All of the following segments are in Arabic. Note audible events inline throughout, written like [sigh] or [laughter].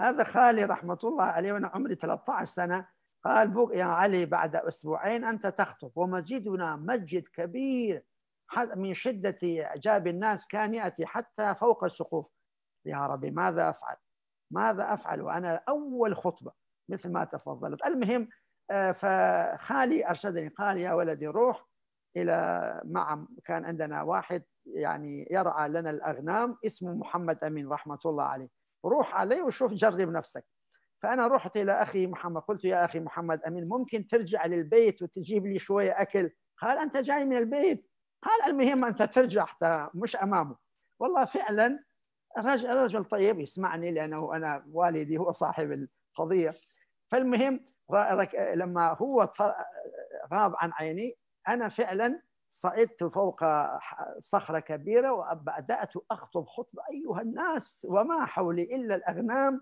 هذا خالي رحمة الله عليه وأنا عمري 13 سنة قال يا علي بعد أسبوعين أنت تخطب ومسجدنا مسجد كبير من شدة إعجاب الناس كان يأتي حتى فوق السقوف يا ربي ماذا أفعل ماذا أفعل وأنا أول خطبة مثل ما تفضلت المهم آه، فخالي أرشدني قال يا ولدي روح إلى مع كان عندنا واحد يعني يرعى لنا الأغنام اسمه محمد أمين رحمة الله عليه روح عليه وشوف جرب نفسك فانا رحت الى اخي محمد قلت يا اخي محمد امين ممكن ترجع للبيت وتجيب لي شويه اكل قال انت جاي من البيت قال المهم انت ترجع حتى مش امامه والله فعلا رجل رجل طيب يسمعني لانه انا والدي هو صاحب القضيه فالمهم لما هو غاب عن عيني انا فعلا صعدت فوق صخرة كبيرة وبدأت أخطب خطبة أيها الناس وما حولي إلا الأغنام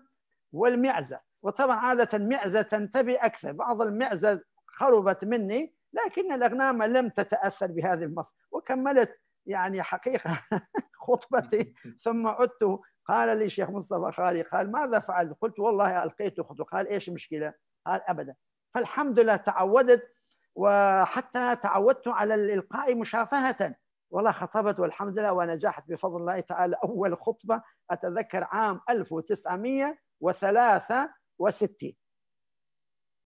والمعزة وطبعا عادة المعزة تنتبه أكثر بعض المعزة خربت مني لكن الأغنام لم تتأثر بهذه المصر وكملت يعني حقيقة [laughs] خطبتي [laughs] ثم عدت قال لي الشيخ مصطفى خالي قال ماذا فعلت قلت والله ألقيت خطبة قال إيش المشكلة قال أبدا فالحمد لله تعودت وحتى تعودت على الإلقاء مشافهة والله خطبت والحمد لله ونجحت بفضل الله تعالى أول خطبة أتذكر عام 1963